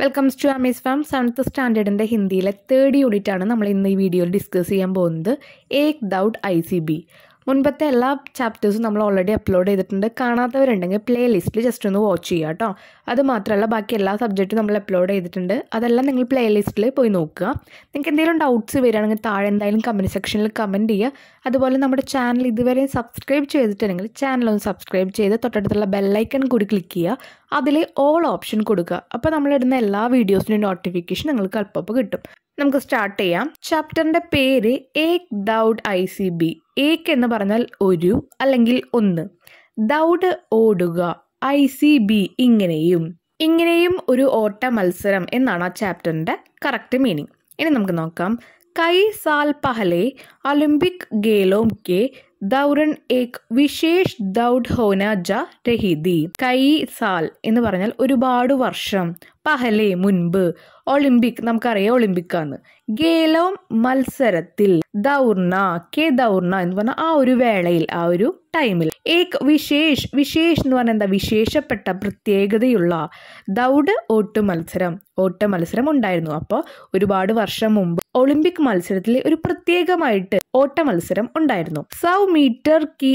welcomes to Amy's farm seventh സ്റ്റാൻഡേർഡിൻ്റെ ഹിന്ദിയിലെ third ആണ് നമ്മൾ ഇന്ന് ഈ വീഡിയോയിൽ ഡിസ്കസ് ചെയ്യാൻ പോകുന്നത് ഏക് ദൗട്ട് ഐ സി ബി മുൻപത്തെ എല്ലാ ചാപ്റ്റേഴ്സും നമ്മൾ ഓൾറെഡി അപ്ലോഡ് ചെയ്തിട്ടുണ്ട് കാണാത്തവരുണ്ടെങ്കിൽ പ്ലേ ലിസ്റ്റിൽ ജസ്റ്റ് ഒന്ന് വാച്ച് ചെയ്യുക കേട്ടോ അത് മാത്രമല്ല ബാക്കി എല്ലാ സബ്ജക്റ്റും നമ്മൾ അപ്ലോഡ് ചെയ്തിട്ടുണ്ട് അതെല്ലാം നിങ്ങൾ പ്ലേ ലിസ്റ്റിൽ പോയി നോക്കുക നിങ്ങൾക്ക് എന്തെങ്കിലും ഡൗട്ട്സ് വരികയാണെങ്കിൽ താഴെ എന്തായാലും കമൻറ്റ് സെക്ഷനിൽ കമൻറ്റ് ചെയ്യുക അതുപോലെ നമ്മുടെ ചാനൽ ഇതുവരെ സബ്സ്ക്രൈബ് ചെയ്തിട്ടുണ്ടെങ്കിൽ ചാനൽ ഒന്ന് സബ്സ്ക്രൈബ് ചെയ്ത് തൊട്ടടുത്തുള്ള ബെല്ലൈക്കൺ കൂടി ക്ലിക്ക് ചെയ്യുക അതിൽ ഓൾ ഓപ്ഷൻ കൊടുക്കുക അപ്പോൾ നമ്മളിടുന്ന എല്ലാ വീഡിയോസിൻ്റെ നോട്ടിഫിക്കേഷൻ നിങ്ങൾക്ക് അല്പപ്പോൾ കിട്ടും നമുക്ക് സ്റ്റാർട്ട് ചെയ്യാം ചാപ്റ്ററിൻ്റെ പേര് ഏക് ദൗഡ് ഐ സി ബി ഏക് എന്ന് പറഞ്ഞാൽ ഒരു അല്ലെങ്കിൽ ഒന്ന് ദൗഡ് ഓടുക ഐ സി ബി ഇങ്ങനെയും ഇങ്ങനെയും ഒരു ഓട്ട മത്സരം എന്നാണ് ആ ചാപ്റ്ററിൻ്റെ കറക്റ്റ് മീനിങ് ഇനി നമുക്ക് നോക്കാം കൈ സാൽ പഹലെ ओलंपिक गेलों के ദൗരൻ ഏക് വിശേഷ് ദൗഡ് ഹോന ജ രഹിതി കൈ സാൽ എന്ന് പറഞ്ഞാൽ ഒരുപാട് വർഷം പഹലെ മുൻപ് ഒളിമ്പിക് നമുക്കറിയാം ഒളിമ്പിക് ആണ് ഗേലോ മത്സരത്തിൽ ദൗർണ കെ ദൗർണ എന്ന് പറഞ്ഞ ആ ഒരു വേളയിൽ ആ ഒരു ടൈമിൽ ഏക് വിശേഷ് വിശേഷ് എന്ന് പറഞ്ഞാൽ എന്താ വിശേഷപ്പെട്ട പ്രത്യേകതയുള്ള ദൗഡ് ഓട്ട് മത്സരം ഓട്ട മത്സരം ഉണ്ടായിരുന്നു അപ്പോൾ ഒരുപാട് വർഷം മുമ്പ് ഒളിമ്പിക് മത്സരത്തിൽ ഒരു പ്രത്യേകമായിട്ട് ഓട്ട മത്സരം ഉണ്ടായിരുന്നു സൗ മീറ്റർ കി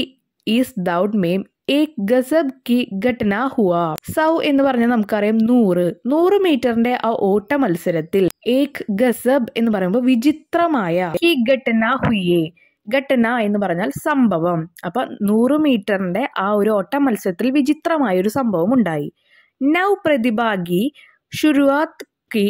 ഈസ് ദൗട്ട് മെയിം ഏക് സൗ എന്ന് പറഞ്ഞാൽ നമുക്കറിയാം നൂറ് നൂറ് മീറ്ററിന്റെ ആ ഓട്ട മത്സരത്തിൽ ഏക് ഗസബ് എന്ന് പറയുമ്പോൾ വിചിത്രമായ ഈ ഘട്ടന ഹുയേ ഘട്ടന എന്ന് പറഞ്ഞാൽ സംഭവം അപ്പൊ നൂറ് മീറ്ററിന്റെ ആ ഒരു ഓട്ട മത്സരത്തിൽ വിചിത്രമായ ഒരു സംഭവം ഉണ്ടായി നൗ പ്രതിഭാഗി ഷുരുവാത് കി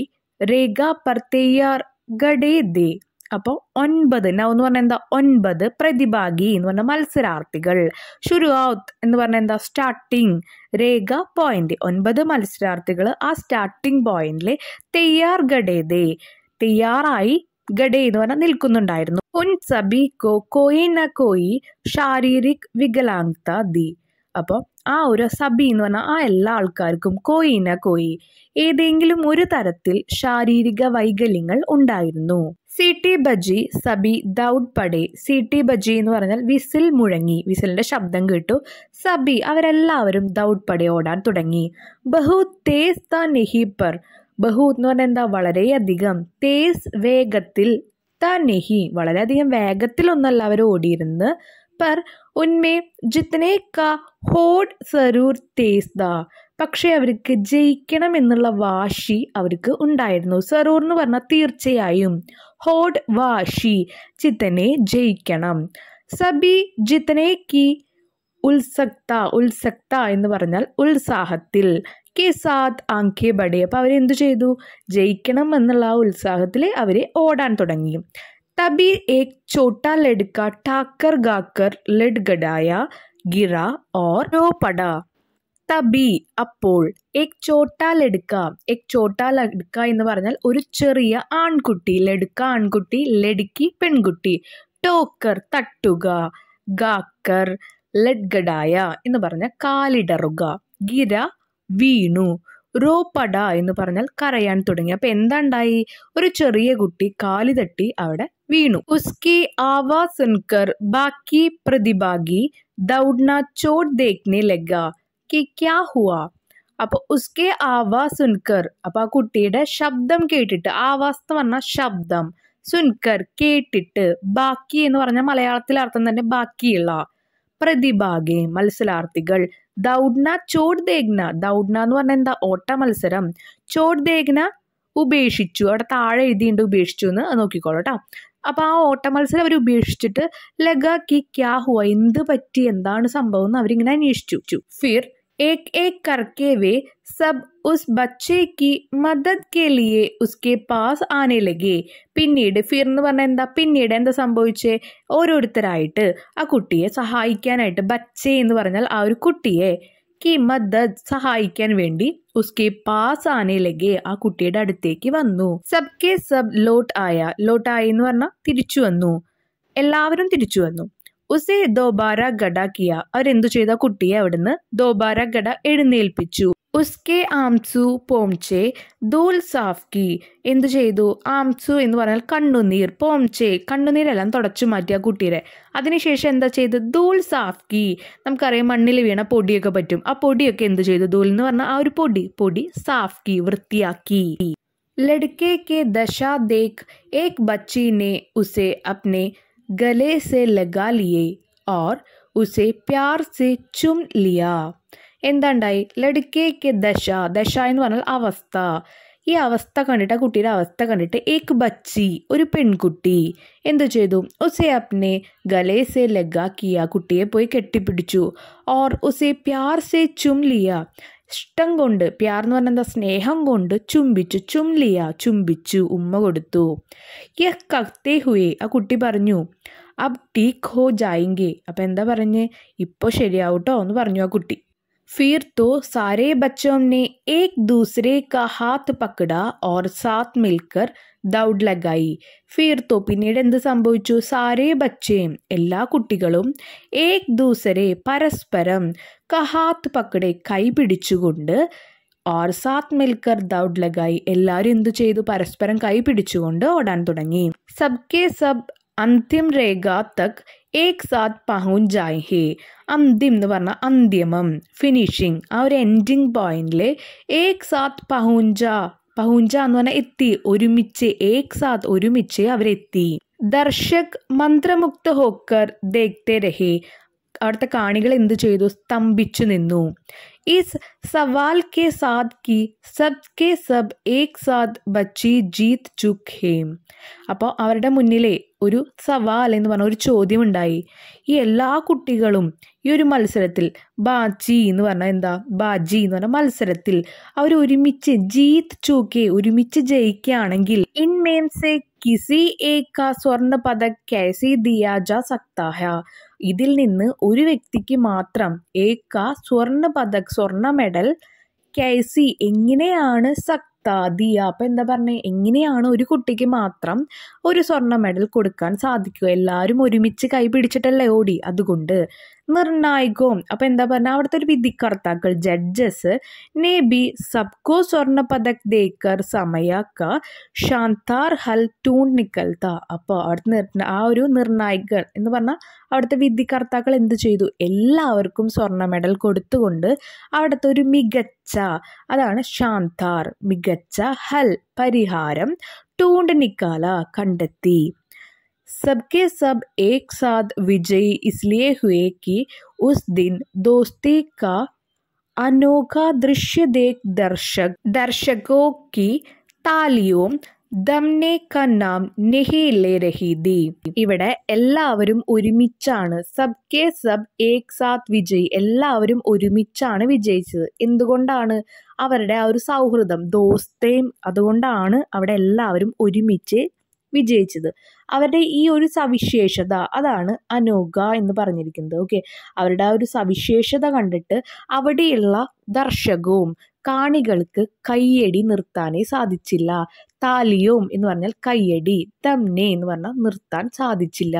രേഖ പർത്തേയാർ ഗഡേ ദേ അപ്പോൾ ഒൻപത് നൗ എന്ന് പറഞ്ഞാൽ എന്താ ഒൻപത് പ്രതിഭാഗി എന്ന് പറഞ്ഞ മത്സരാർത്ഥികൾ ഷുരുഔത്ത് എന്ന് പറഞ്ഞാൽ എന്താ സ്റ്റാർട്ടിങ് രേഖ പോയിന്റ് ഒൻപത് മത്സരാർത്ഥികൾ ആ സ്റ്റാർട്ടിങ് പോയിന്റിൽ തയ്യാർ ഘടേതേ തയ്യാറായി ഗഡേ എന്ന് പറഞ്ഞാൽ നിൽക്കുന്നുണ്ടായിരുന്നു ഉൻ സബി കോ കോയി ന കോയി ശാരീരിക് വികലാംഗത ദി അപ്പോൾ ആ ഒരു സബി എന്ന് പറഞ്ഞാൽ ആ എല്ലാ ആൾക്കാർക്കും കോയിന കോയി ഏതെങ്കിലും ഒരു തരത്തിൽ ശാരീരിക വൈകല്യങ്ങൾ ഉണ്ടായിരുന്നു സി ടി ബജി സബി ദൗഡ് പടേ സി ടി ബജി എന്ന് പറഞ്ഞാൽ വിസിൽ മുഴങ്ങി വിസിലിൻ്റെ ശബ്ദം കേട്ടു സബി അവരെല്ലാവരും ദൗഡ് പടേ ഓടാൻ തുടങ്ങി ബഹു തേസ് ത നെഹിപ്പർ ബഹു എന്ന് പറഞ്ഞാൽ എന്താ വളരെയധികം തേസ് വേഗത്തിൽ ത നെഹി വളരെയധികം വേഗത്തിലൊന്നല്ല അവർ ഓടിയിരുന്ന് പർ ഉന്മേ जितने का ഹോഡ് സരൂർ തേസ് ദ പക്ഷേ അവർക്ക് ജയിക്കണം എന്നുള്ള വാശി അവർക്ക് ഉണ്ടായിരുന്നു സറൂർ എന്ന് പറഞ്ഞാൽ തീർച്ചയായും ഹോഡ് വാശി ചിത്തനെ ജയിക്കണം സബി ജിത്തനെ കി ഉത്സക്ത ഉത്സക്ത എന്ന് പറഞ്ഞാൽ ഉത്സാഹത്തിൽ കെ സാത്ത് ആങ്കെ ബഡേ അപ്പോൾ അവരെന്തു ചെയ്തു ജയിക്കണം എന്നുള്ള ആ ഉത്സാഹത്തിൽ അവർ ഓടാൻ തുടങ്ങി തബി ഏക് ചോട്ട ലഡ്ക ടാക്കർ ഗാക്കർ ലഡ്ഗഡായ ഗിറ ഓർ പട തബി അപ്പോൾ എക് ചോട്ടാൽ എടുക്ക എക് ചോട്ടാൽ എടുക്ക എന്ന് പറഞ്ഞാൽ ഒരു ചെറിയ ആൺകുട്ടി ലെടുക്ക ആൺകുട്ടി ലെടുക്കി പെൺകുട്ടി ടോക്കർ തട്ടുക ഗാക്കർ ലഡ്ഗഡായ എന്ന് പറഞ്ഞാൽ കാലിടറുക ഗിര വീണു റോപ്പട എന്ന് പറഞ്ഞാൽ കരയാൻ തുടങ്ങി അപ്പൊ എന്താണ്ടായി ഒരു ചെറിയ കുട്ടി കാലി തട്ടി അവിടെ വീണു ഉസ്കി ആവാസൻകർ ബാക്കി പ്രതിഭാഗി ദൗഡ്ന ചോട്ട് ദേഖ്നെ ലഗ कि ക്യാ ഹുവ അപ്പൊ ഉസ്കെ ആവാ സുൻകർ അപ്പൊ ആ കുട്ടിയുടെ ശബ്ദം കേട്ടിട്ട് ആവാസ് എന്ന് പറഞ്ഞ ശബ്ദം സുൻകർ കേട്ടിട്ട് ബാക്കി എന്ന് പറഞ്ഞ മലയാളത്തിൽ അർത്ഥം തന്നെ ബാക്കിയുള്ള പ്രതിഭാഗെ മത്സരാർത്ഥികൾ ദൗഡ്ന ചോട് ദേഗ്ന ദൗഡ്ന എന്ന് പറഞ്ഞാൽ എന്താ ഓട്ട മത്സരം ചോട് ദേഗ്ന ഉപേക്ഷിച്ചു അവിടെ താഴെ എഴുതിയിട്ടുണ്ട് ഉപേക്ഷിച്ചു എന്ന് നോക്കിക്കോളൂ കേട്ടോ അപ്പോൾ ആ ഓട്ട മത്സരം അവർ ഉപേക്ഷിച്ചിട്ട് ലഗ കി ക്യാ ഹുവ എന്ത് പറ്റി എന്താണ് സംഭവം എന്ന് അവരിങ്ങനെ അന്വേഷിച്ചു ഫിർ एक एक करके वे सब उस बच्चे की मदद के लिए उसके पास आने लगे പിന്നീട് ഫിർ എന്ന് പറഞ്ഞാൽ എന്താ പിന്നീട് എന്താ സംഭവിച്ചേ ഓരോരുത്തരായിട്ട് ആ കുട്ടിയെ സഹായിക്കാനായിട്ട് ബച്ചേ എന്ന് പറഞ്ഞാൽ ആ ഒരു കുട്ടിയെ കി മദദ് സഹായിക്കാൻ വേണ്ടി ഉസ്കെ പാസ് ആനെ ലഗെ ആ കുട്ടിയുടെ അടുത്തേക്ക് വന്നു സബ് കെ സബ് ലോട്ട് ആയ ലോട്ട് ആയി എന്ന് പറഞ്ഞാൽ തിരിച്ചു വന്നു എല്ലാവരും തിരിച്ചു വന്നു ഉസേ ദോബാര ഗഡ കിയ അവരെന്തു ചെയ്ത കുട്ടിയെ അവിടുന്ന് ദോബാര ഗഡ എഴുന്നേൽപ്പിച്ചു ഉസ്കെ ആംസു പോംചെ ദൂൽ സാഫ്കി എന്തു ചെയ്തു ആംസു എന്ന് പറഞ്ഞാൽ കണ്ണുനീർ പോംചെ കണ്ണുനീരെല്ലാം തുടച്ചു മാറ്റിയ കുട്ടിയുടെ അതിനുശേഷം എന്താ ചെയ്ത് ദൂൽ സാഫ്കി നമുക്കറിയാം മണ്ണിൽ വീണ പൊടിയൊക്കെ പറ്റും ആ പൊടിയൊക്കെ എന്തു ചെയ്തു ദൂൽ എന്ന് പറഞ്ഞാൽ ആ ഒരു പൊടി പൊടി സാഫ്കി വൃത്തിയാക്കി ലഡ്കെ കെ ദശ ദേഖ് ഏക് ബച്ചി നെ ഉസെ അപ്നെ गले से लगा लिए और उसे प्यार से चुम लिया എന്താണ്ടായി ലടുക്കേക്ക് ദശ ദശ എന്ന് പറഞ്ഞാൽ അവസ്ഥ ഈ അവസ്ഥ കണ്ടിട്ട് ആ കുട്ടിയുടെ അവസ്ഥ കണ്ടിട്ട് ഏക്ക് ബച്ചി ഒരു പെൺകുട്ടി എന്ത് ചെയ്തു ഉസേ അപ്നെ ഗലേ സെ ലഗാക്കിയ കുട്ടിയെ പോയി കെട്ടിപ്പിടിച്ചു ഓർ ഉസേ പ്യാർ സെ ചും ഇഷ്ടം കൊണ്ട് പ്യാർ എന്ന് പറഞ്ഞാൽ എന്താ സ്നേഹം കൊണ്ട് ചുംബിച്ചു ചുംലിയ ചുംബിച്ചു ഉമ്മ കൊടുത്തു യഹ് ഹുയേ ആ കുട്ടി പറഞ്ഞു അബ് ടീക്ക് ഹോ ജായിങ്കേ അപ്പം എന്താ പറഞ്ഞ് ഇപ്പോൾ ശരിയാവട്ടോ എന്ന് പറഞ്ഞു ആ കുട്ടി फिर तो सारे बच्चों ने एक दूसरे का हाथ पकड़ा और साथ मिलकर ദൗഡ് ലഗായി ഫീർത്തോ പിന്നീട് എന്ത് സംഭവിച്ചു സാരേ ബച്ചേം എല്ലാ കുട്ടികളും ഏക് ദൂസരെ പരസ്പരം കഹാത്ത് പക്കടെ കൈ പിടിച്ചുകൊണ്ട് ഓർ സാത്ത് മിൽക്കർ ദൗഡ് ലഗായി എല്ലാവരും എന്തു ചെയ്തു പരസ്പരം കൈ പിടിച്ചുകൊണ്ട് ഓടാൻ തുടങ്ങി സബ്കെ സബ് अंतिम रेगा तक एक साथ पहुंच जाएंगे अंतिम എന്ന് പറഞ്ഞാൽ അന്തിമം ഫിനിഷിംഗ് ആ ഒരു എൻഡിങ് പോയിന്റിൽ ഏക് സാത്ത് പഹുഞ്ച പഹുഞ്ച എന്ന് പറഞ്ഞാൽ എത്തി ഒരുമിച്ച് ഏക് സാത്ത് ഒരുമിച്ച് അവരെത്തി ദർശക് മന്ത്രമുക്ത ഹോക്കർ ദേഖ്തേ രഹേ അവിടുത്തെ കാണികൾ എന്ത് ചെയ്തു സ്തംഭിച്ചു നിന്നു इस सवाल के साथ कि सब के सब एक साथ बच्ची जीत चुके അപ്പോൾ അവരുടെ മുന്നിലെ ഒരു സവാൽ എന്ന് പറഞ്ഞ ഒരു ചോദ്യം ഉണ്ടായി ഈ എല്ലാ കുട്ടികളും ഈ ഒരു മത്സരത്തിൽ ബാജി എന്ന് പറഞ്ഞാൽ എന്താ ബാജി എന്ന് പറഞ്ഞ മത്സരത്തിൽ അവർ ഒരുമിച്ച് ജീത് ചൂക്കെ ഒരുമിച്ച് ജയിക്കുകയാണെങ്കിൽ ഇൻമേം സെ കിസി ഏക്ക സ്വർണ്ണ പദക് കേസി ദിയാജ സക്താഹ ഇതിൽ നിന്ന് ഒരു വ്യക്തിക്ക് മാത്രം ഏക്ക സ്വർണ്ണ പദക് സ്വർണ്ണ മെഡൽ കേസി എങ്ങനെയാണ് സക് ദിയ അപ്പോൾ എന്താ പറഞ്ഞത് എങ്ങനെയാണ് ഒരു കുട്ടിക്ക് മാത്രം ഒരു സ്വർണ്ണ മെഡൽ കൊടുക്കാൻ സാധിക്കുക എല്ലാവരും ഒരുമിച്ച് കൈ പിടിച്ചിട്ടല്ലേ ഓടി അതുകൊണ്ട് നിർണായകവും അപ്പോൾ എന്താ പറഞ്ഞാൽ അവിടുത്തെ ഒരു വിധികർത്താക്കൾ ജഡ്ജസ് നെ ബി സബ്കോ സ്വർണ്ണ പതക് ദേക്കർ സമയക്ക ശാന്താർ ഹൽ ടൂൺ നിക്കൽത്ത അപ്പോൾ അവിടുത്തെ ആ ഒരു നിർണായകർ എന്ന് പറഞ്ഞാൽ അവിടുത്തെ വിധികർത്താക്കൾ എന്ത് ചെയ്തു എല്ലാവർക്കും സ്വർണ്ണ മെഡൽ കൊടുത്തുകൊണ്ട് അവിടുത്തെ ഒരു മികച്ച അതാണ് ശാന്താർ മികച്ച ഹൽ പരിഹാരം ടൂണ്ട് നിക്കാല കണ്ടെത്തി सबके सब एक साथ विजयी इसलिए हुए कि उस दिन दोस्ती का अनोखा दृश्य देख दर्शक दर्शकों की താലിയും ദംനെ കന്നാം നെഹിലെ രഹീദി ഇവിടെ എല്ലാവരും ഒരുമിച്ചാണ് സബ് കെ സബ് ഏക് സാത്ത് വിജയ് എല്ലാവരും ഒരുമിച്ചാണ് വിജയിച്ചത് എന്തുകൊണ്ടാണ് അവരുടെ ആ ഒരു സൗഹൃദം ദോസ്തയും അതുകൊണ്ടാണ് അവിടെ എല്ലാവരും ഒരുമിച്ച് വിജയിച്ചത് അവരുടെ ഈ ഒരു സവിശേഷത അതാണ് അനോഗ എന്ന് പറഞ്ഞിരിക്കുന്നത് ഓക്കെ അവരുടെ ആ ഒരു സവിശേഷത കണ്ടിട്ട് അവിടെയുള്ള ദർശകവും കാണികൾക്ക് കയ്യടി നിർത്താനേ സാധിച്ചില്ല താലിയോം എന്ന് പറഞ്ഞാൽ കയ്യടി തംനെ എന്ന് പറഞ്ഞാൽ നിർത്താൻ സാധിച്ചില്ല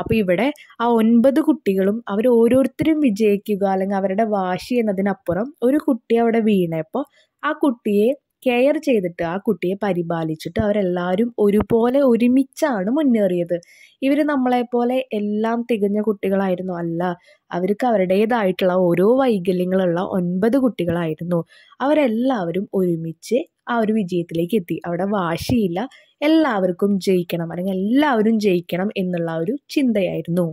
അപ്പോൾ ഇവിടെ ആ ഒൻപത് കുട്ടികളും അവർ ഓരോരുത്തരും വിജയിക്കുക അല്ലെങ്കിൽ അവരുടെ വാശി എന്നതിനപ്പുറം ഒരു കുട്ടി അവിടെ വീണപ്പോൾ ആ കുട്ടിയെ കെയർ ചെയ്തിട്ട് ആ കുട്ടിയെ പരിപാലിച്ചിട്ട് അവരെല്ലാവരും ഒരുപോലെ ഒരുമിച്ചാണ് മുന്നേറിയത് ഇവർ നമ്മളെപ്പോലെ എല്ലാം തികഞ്ഞ കുട്ടികളായിരുന്നു അല്ല അവർക്ക് അവരുടേതായിട്ടുള്ള ഓരോ വൈകല്യങ്ങളുള്ള ഒൻപത് കുട്ടികളായിരുന്നു അവരെല്ലാവരും ഒരുമിച്ച് ആ ഒരു വിജയത്തിലേക്ക് എത്തി അവിടെ വാശിയില്ല എല്ലാവർക്കും ജയിക്കണം അല്ലെങ്കിൽ എല്ലാവരും ജയിക്കണം എന്നുള്ള ഒരു ചിന്തയായിരുന്നു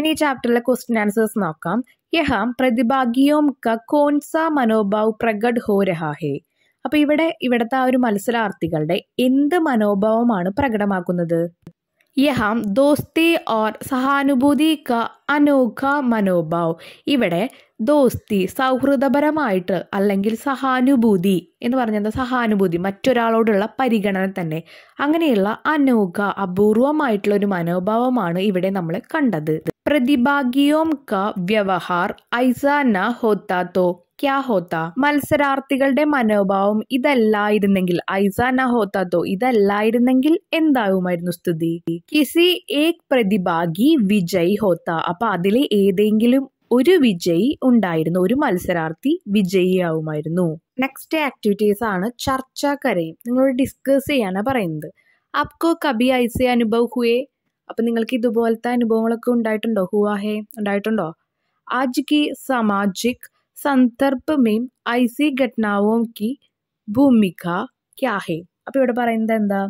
ഇനി ചാപ്റ്ററിലെ ക്വസ്റ്റ്യൻ ആൻസേഴ്സ് നോക്കാം യഹാം പ്രതിഭാഗിയോം കോൺസ മനോഭാവ് പ്രഗഡ് ഹോ രഹാ ഹേ അപ്പോൾ ഇവിടെ ഇവിടുത്തെ ആ ഒരു മത്സരാർത്ഥികളുടെ എന്ത് മനോഭാവമാണ് പ്രകടമാക്കുന്നത് യഹാം ദോസ്തി ഓർ സഹാനുഭൂതി ക അനോഖ മനോഭാവ് ഇവിടെ ദോസ്തി സൗഹൃദപരമായിട്ട് അല്ലെങ്കിൽ സഹാനുഭൂതി എന്ന് പറഞ്ഞാൽ സഹാനുഭൂതി മറ്റൊരാളോടുള്ള പരിഗണന തന്നെ അങ്ങനെയുള്ള അനോഖ അപൂർവമായിട്ടുള്ള ഒരു മനോഭാവമാണ് ഇവിടെ നമ്മൾ കണ്ടത് പ്രതിഭാഗിയോം ക വ്യവഹാർ ഐസാന ഹോത്താത്തോ ക്യാ ഹോത്ത മത്സരാർത്ഥികളുടെ മനോഭാവം ഇതല്ലായിരുന്നെങ്കിൽ ഐസ ന ഹോത്ത ഇതല്ലായിരുന്നെങ്കിൽ എന്താകുമായിരുന്നു സ്ഥിതി കിസി ഏക് പ്രതിഭാഗി വിജയ് ഹോത്ത അപ്പൊ അതിലെ ഏതെങ്കിലും ഒരു വിജയ് ഉണ്ടായിരുന്നു ഒരു മത്സരാർത്ഥി വിജയിയാവുമായിരുന്നു നെക്സ്റ്റ് ആക്ടിവിറ്റീസ് ആണ് ചർച്ച കരയും നിങ്ങളോട് ഡിസ്കസ് ചെയ്യാനാണ് പറയുന്നത് അപ്കോ കബി ഐസെ അനുഭവ ഹുയേ അപ്പൊ നിങ്ങൾക്ക് ഇതുപോലത്തെ അനുഭവങ്ങളൊക്കെ ഉണ്ടായിട്ടുണ്ടോ ഹുവാഹേ ഉണ്ടായിട്ടുണ്ടോ ആജ് കി സമാജിക് സന്ദർഭ മെയിൻ ഐ സി ഘടനാവോം കി ഭൂമിക ക്യാഹേ ഹേ അപ്പോൾ ഇവിടെ പറയുന്നത് എന്താ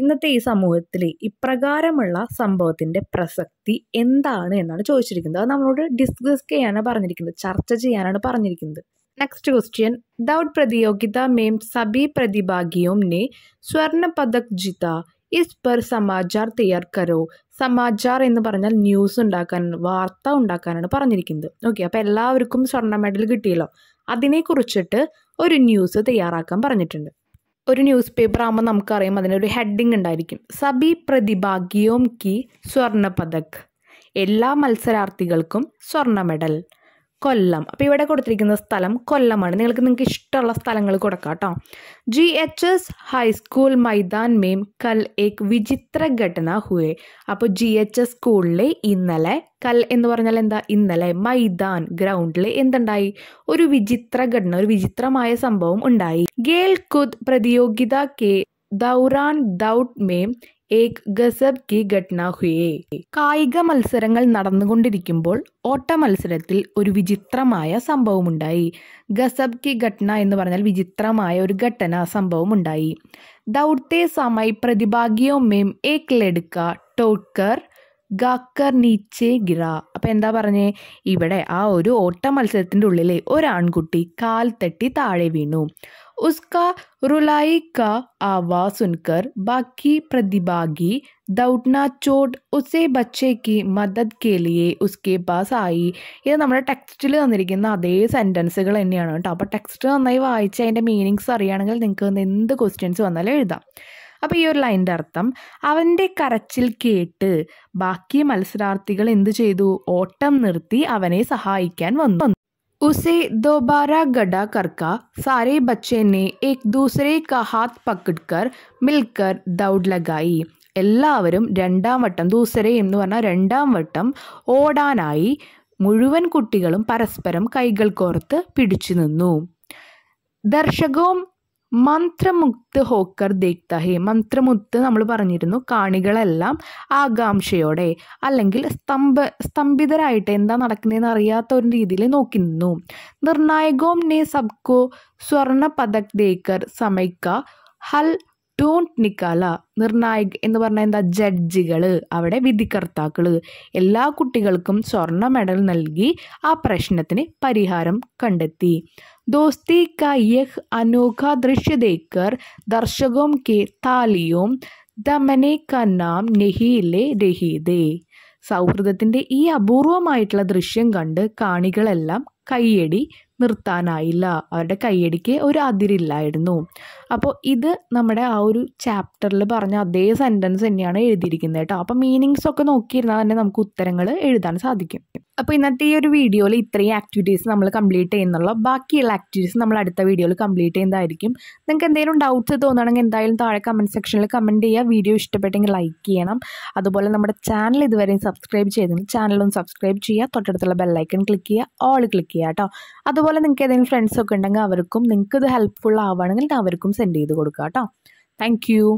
ഇന്നത്തെ ഈ സമൂഹത്തിൽ ഇപ്രകാരമുള്ള സംഭവത്തിൻ്റെ പ്രസക്തി എന്താണ് എന്നാണ് ചോദിച്ചിരിക്കുന്നത് അത് നമ്മളോട് ഡിസ്കസ് ചെയ്യാനാണ് പറഞ്ഞിരിക്കുന്നത് ചർച്ച ചെയ്യാനാണ് പറഞ്ഞിരിക്കുന്നത് നെക്സ്റ്റ് ക്വസ്റ്റ്യൻ ദൗട്ട് പ്രതിയോഗിത മേം സബി പ്രതിഭാഗിയോം നെ സ്വർണ്ണ പദക് ജിത ഇസ് പെർ സമാചാർ തയ്യാർ കരോ സമാചാർ എന്ന് പറഞ്ഞാൽ ന്യൂസ് ഉണ്ടാക്കാൻ വാർത്ത ഉണ്ടാക്കാനാണ് പറഞ്ഞിരിക്കുന്നത് ഓക്കെ അപ്പോൾ എല്ലാവർക്കും സ്വർണ്ണ മെഡൽ കിട്ടിയല്ലോ അതിനെക്കുറിച്ചിട്ട് ഒരു ന്യൂസ് തയ്യാറാക്കാൻ പറഞ്ഞിട്ടുണ്ട് ഒരു ന്യൂസ് പേപ്പർ ആകുമ്പോൾ നമുക്കറിയാം അതിനൊരു ഹെഡിങ് ഉണ്ടായിരിക്കും സബി പ്രതിഭാഗ്യോം കി സ്വർണ്ണ പതക് എല്ലാ മത്സരാർത്ഥികൾക്കും സ്വർണ്ണ മെഡൽ കൊല്ലം അപ്പോൾ ഇവിടെ കൊടുത്തിരിക്കുന്ന സ്ഥലം കൊല്ലമാണ് നിങ്ങൾക്ക് നിങ്ങൾക്ക് ഇഷ്ടമുള്ള സ്ഥലങ്ങൾ കൊടുക്കാം കേട്ടോ ജി എച്ച് എസ് ഹൈസ്കൂൾ മൈതാൻ മേം കൽ ഏക് വിചിത്ര ഘടന ഹുയെ അപ്പോൾ ജി എച്ച് എസ് സ്കൂളിലെ ഇന്നലെ കൽ എന്ന് പറഞ്ഞാൽ എന്താ ഇന്നലെ മൈതാൻ ഗ്രൗണ്ടിൽ എന്തുണ്ടായി ഒരു വിചിത്ര ഘടന ഒരു വിചിത്രമായ സംഭവം ഉണ്ടായി ഗേൽ കുദ് പ്രതിയോഗിത കെ ദൗറാൻ ദൗട്ട് മേം ഏക് ഗസബ് കി ഘട്ടന ഹുയേ കായിക മത്സരങ്ങൾ നടന്നുകൊണ്ടിരിക്കുമ്പോൾ ഓട്ട മത്സരത്തിൽ ഒരു വിചിത്രമായ സംഭവമുണ്ടായി ഗസബ് കി ഘട്ടന എന്ന് പറഞ്ഞാൽ വിചിത്രമായ ഒരു ഘട്ടന സംഭവമുണ്ടായി ദൗഡ്ത്തെ സമയ് പ്രതിഭാഗിയോ മേം ഏക് ലടുക്ക ടോക്കർ ഗാക്കർ നീച്ചെ ഗിറ അപ്പം എന്താ പറഞ്ഞേ ഇവിടെ ആ ഒരു ഓട്ട മത്സരത്തിൻ്റെ ഉള്ളിലെ ഒരാൺകുട്ടി കാൽ തട്ടി താഴെ വീണു उसका रुलाई का आवाज़ सुनकर बाकी प्रतिभागी दौड़ना चोट उसे बच्चे की मदद के लिए उसके पास ആയി ഇത് നമ്മുടെ ടെക്സ്റ്റിൽ തന്നിരിക്കുന്ന അതേ സെൻറ്റൻസുകൾ തന്നെയാണ് കേട്ടോ അപ്പോൾ ടെക്സ്റ്റ് നന്നായി വായിച്ച് അതിൻ്റെ മീനിങ്സ് അറിയുകയാണെങ്കിൽ നിങ്ങൾക്ക് എന്ത് ക്വസ്റ്റ്യൻസ് വന്നാലും എഴുതാം അപ്പോൾ ഈ ഒരു ലൈൻ്റെ അർത്ഥം അവൻ്റെ കരച്ചിൽ കേട്ട് ബാക്കി മത്സരാർത്ഥികൾ എന്തു ചെയ്തു ഓട്ടം നിർത്തി അവനെ സഹായിക്കാൻ വന്നു उसे दोबारा गड्ढा करका सारे बच्चे ने एक दूसरे का हाथ पकड़कर मिलकर दौड़ लगाई എല്ലാവരും രണ്ടാം വട്ടം ദൂസരേ എന്ന് പറഞ്ഞാൽ രണ്ടാം വട്ടം ഓടാനായി മുഴുവൻ കുട്ടികളും പരസ്പരം കൈകൾ കോർത്ത് പിടിച്ചു നിന്നു ദർശകവും മന്ത്രമുക്ത് ഹോക്കർ ദേക്തഹേ മന്ത്രമുക്ത് നമ്മൾ പറഞ്ഞിരുന്നു കാണികളെല്ലാം ആകാംക്ഷയോടെ അല്ലെങ്കിൽ സ്തംഭ സ്തംഭിതരായിട്ട് എന്താ നടക്കുന്നതെന്ന് അറിയാത്ത ഒരു രീതിയിൽ നോക്കി നിന്നു നിർണായകോം നെ സബ്കോ സ്വർണ പതക് ദേക്കർ സമയക്ക ഹൽ ഡോണ്ട് നിക്കാല നിർണായക് എന്ന് പറഞ്ഞാൽ എന്താ ജഡ്ജികൾ അവിടെ വിധികർത്താക്കൾ എല്ലാ കുട്ടികൾക്കും സ്വർണ്ണ മെഡൽ നൽകി ആ പ്രശ്നത്തിന് പരിഹാരം കണ്ടെത്തി ദോസ്തി കാ അനോഖ ദൃശ്യ ദേക്കർ ദർശകോം കെ താലിയോം ദമനെ കാ നെഹിയിലെ രഹീദേ സൗഹൃദത്തിൻ്റെ ഈ അപൂർവമായിട്ടുള്ള ദൃശ്യം കണ്ട് കാണികളെല്ലാം കയ്യടി നിർത്താനായില്ല അവരുടെ കയ്യടിക്ക് ഒരു അതിരില്ലായിരുന്നു അപ്പോൾ ഇത് നമ്മുടെ ആ ഒരു ചാപ്റ്ററിൽ പറഞ്ഞ അതേ സെൻറ്റൻസ് തന്നെയാണ് എഴുതിയിരിക്കുന്നത് കേട്ടോ അപ്പോൾ മീനിങ്സ് ഒക്കെ നോക്കിയിരുന്നാൽ തന്നെ നമുക്ക് ഉത്തരങ്ങൾ എഴുതാൻ സാധിക്കും അപ്പോൾ ഇന്നത്തെ ഈ ഒരു വീഡിയോയിൽ ഇത്രയും ആക്ടിവിറ്റീസ് നമ്മൾ കംപ്ലീറ്റ് ചെയ്യുന്നുള്ളൂ ബാക്കിയുള്ള ആക്ടിവിറ്റീസ് നമ്മൾ അടുത്ത വീഡിയോയിൽ കംപ്ലീറ്റ് ചെയ്യുന്നതായിരിക്കും നിങ്ങൾക്ക് എന്തെങ്കിലും ഡൗട്ട്സ് തോന്നുകയാണെങ്കിൽ എന്തായാലും താഴെ കമൻറ്റ് സെക്ഷനിൽ കമൻറ്റ് ചെയ്യുക വീഡിയോ ഇഷ്ടപ്പെട്ടെങ്കിൽ ലൈക്ക് ചെയ്യണം അതുപോലെ നമ്മുടെ ചാനൽ ഇതുവരെയും സബ്സ്ക്രൈബ് ചെയ്തെങ്കിൽ ചാനലൊന്ന് സബ്സ്ക്രൈബ് ചെയ്യുക തൊട്ടടുത്തുള്ള ബെല്ലൈക്കൺ ക്ലിക്ക് ചെയ്യുക ഓൾ ക്ലിക്ക് ചെയ്യുക കേട്ടോ അതുപോലെ നിങ്ങൾക്ക് ഏതെങ്കിലും ഫ്രണ്ട്സൊക്കെ ഉണ്ടെങ്കിൽ അവർക്കും നിങ്ങൾക്ക് ഇത് ഹെൽപ്ഫുൾ ആവുകയാണെങ്കിൽ അവർക്കും സെൻഡ് ചെയ്ത് കൊടുക്കുക കേട്ടോ താങ്ക്